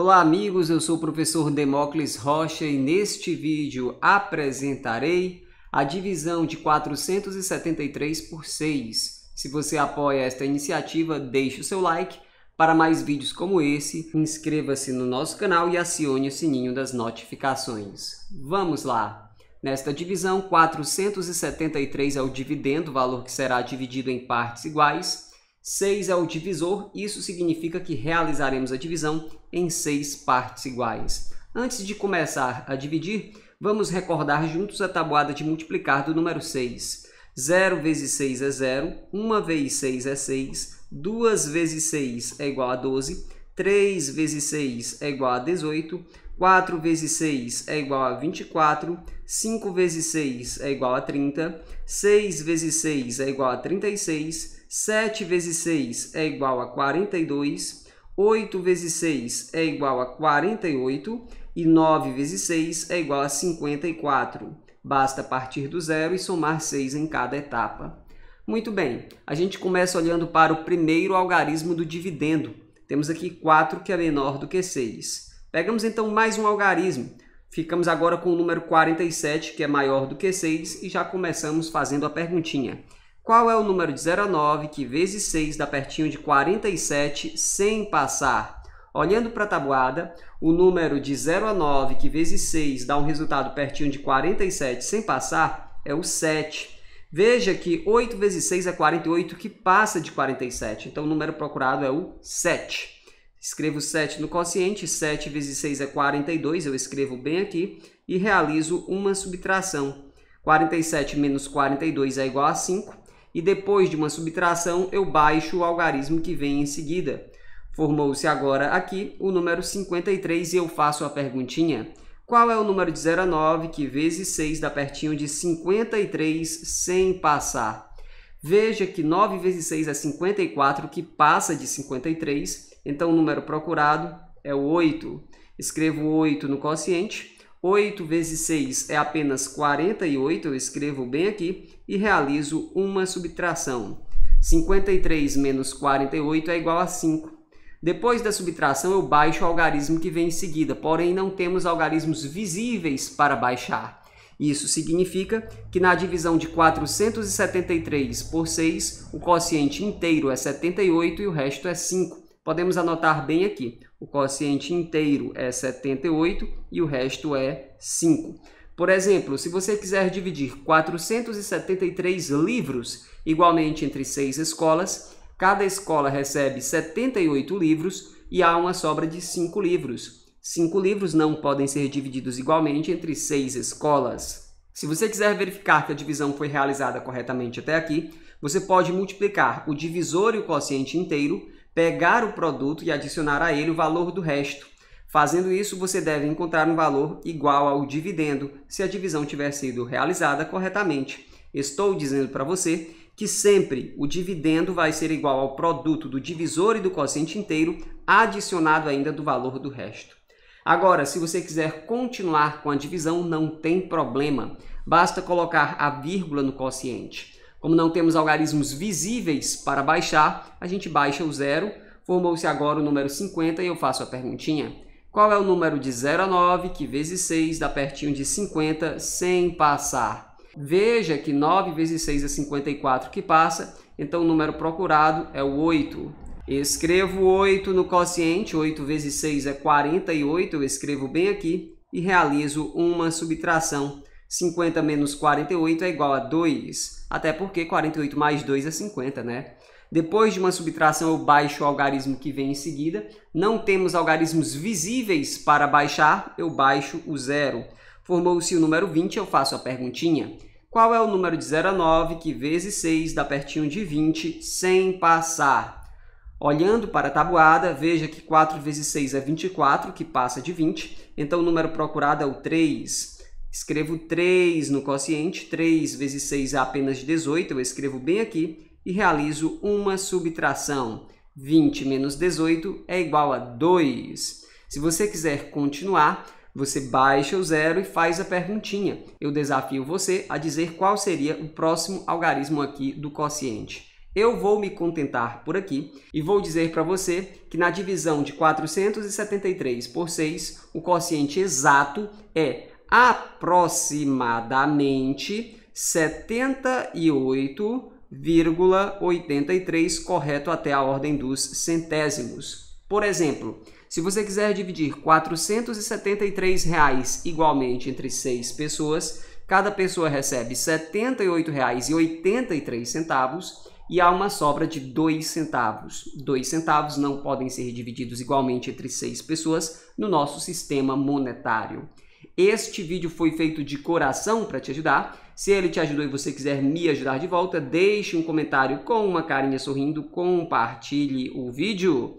Olá amigos, eu sou o professor Demócles Rocha e neste vídeo apresentarei a divisão de 473 por 6. Se você apoia esta iniciativa, deixe o seu like. Para mais vídeos como esse, inscreva-se no nosso canal e acione o sininho das notificações. Vamos lá! Nesta divisão, 473 é o dividendo, valor que será dividido em partes iguais, 6 é o divisor, isso significa que realizaremos a divisão em 6 partes iguais. Antes de começar a dividir, vamos recordar juntos a tabuada de multiplicar do número 6. 0 vezes 6 é 0, 1 é vezes 6 é 6, 2 vezes 6 é igual a 12, 3 vezes 6 é igual a 18, 4 vezes 6 é igual a 24, 5 vezes 6 é igual a 30, 6 vezes 6 é igual a 36, 7 vezes 6 é igual a 42, 8 vezes 6 é igual a 48 e 9 vezes 6 é igual a 54. Basta partir do zero e somar 6 em cada etapa. Muito bem, a gente começa olhando para o primeiro algarismo do dividendo, temos aqui 4 que é menor do que 6. Pegamos então mais um algarismo. Ficamos agora com o número 47, que é maior do que 6, e já começamos fazendo a perguntinha. Qual é o número de 0 a 9 que vezes 6 dá pertinho de 47 sem passar? Olhando para a tabuada, o número de 0 a 9 que vezes 6 dá um resultado pertinho de 47 sem passar é o 7. Veja que 8 vezes 6 é 48, que passa de 47. Então, o número procurado é o 7. Escrevo 7 no quociente, 7 vezes 6 é 42, eu escrevo bem aqui, e realizo uma subtração. 47 menos 42 é igual a 5, e depois de uma subtração, eu baixo o algarismo que vem em seguida. Formou-se agora aqui o número 53 e eu faço a perguntinha. Qual é o número de 0 a 9 que vezes 6 dá pertinho de 53 sem passar? Veja que 9 vezes 6 é 54, que passa de 53. Então, o número procurado é 8. Escrevo 8 no quociente. 8 vezes 6 é apenas 48, eu escrevo bem aqui, e realizo uma subtração. 53 menos 48 é igual a 5. Depois da subtração, eu baixo o algarismo que vem em seguida, porém não temos algarismos visíveis para baixar. Isso significa que na divisão de 473 por 6, o quociente inteiro é 78 e o resto é 5. Podemos anotar bem aqui. O quociente inteiro é 78 e o resto é 5. Por exemplo, se você quiser dividir 473 livros igualmente entre seis escolas, Cada escola recebe 78 livros e há uma sobra de 5 livros. 5 livros não podem ser divididos igualmente entre 6 escolas. Se você quiser verificar que a divisão foi realizada corretamente até aqui, você pode multiplicar o divisor e o quociente inteiro, pegar o produto e adicionar a ele o valor do resto. Fazendo isso, você deve encontrar um valor igual ao dividendo, se a divisão tiver sido realizada corretamente. Estou dizendo para você que sempre o dividendo vai ser igual ao produto do divisor e do quociente inteiro, adicionado ainda do valor do resto. Agora, se você quiser continuar com a divisão, não tem problema. Basta colocar a vírgula no quociente. Como não temos algarismos visíveis para baixar, a gente baixa o zero. Formou-se agora o número 50 e eu faço a perguntinha. Qual é o número de 0 a 9 que vezes 6 dá pertinho de 50 sem passar? Veja que 9 vezes 6 é 54 que passa, então o número procurado é o 8. Escrevo 8 no quociente, 8 vezes 6 é 48, eu escrevo bem aqui e realizo uma subtração. 50 menos 48 é igual a 2, até porque 48 mais 2 é 50, né? Depois de uma subtração, eu baixo o algarismo que vem em seguida. Não temos algarismos visíveis para baixar, eu baixo o zero. Formou-se o número 20, eu faço a perguntinha. Qual é o número de 0 a 9 que vezes 6 dá pertinho de 20 sem passar? Olhando para a tabuada, veja que 4 vezes 6 é 24, que passa de 20. Então, o número procurado é o 3. Escrevo 3 no quociente, 3 vezes 6 é apenas 18, eu escrevo bem aqui e realizo uma subtração. 20 menos 18 é igual a 2. Se você quiser continuar, você baixa o zero e faz a perguntinha. Eu desafio você a dizer qual seria o próximo algarismo aqui do quociente. Eu vou me contentar por aqui e vou dizer para você que na divisão de 473 por 6, o quociente exato é aproximadamente 78,83, correto até a ordem dos centésimos. Por exemplo, se você quiser dividir R$ 473,00 igualmente entre seis pessoas, cada pessoa recebe R$ 78,83 e há uma sobra de R$ centavos. R$ centavos não podem ser divididos igualmente entre seis pessoas no nosso sistema monetário. Este vídeo foi feito de coração para te ajudar. Se ele te ajudou e você quiser me ajudar de volta, deixe um comentário com uma carinha sorrindo, compartilhe o vídeo.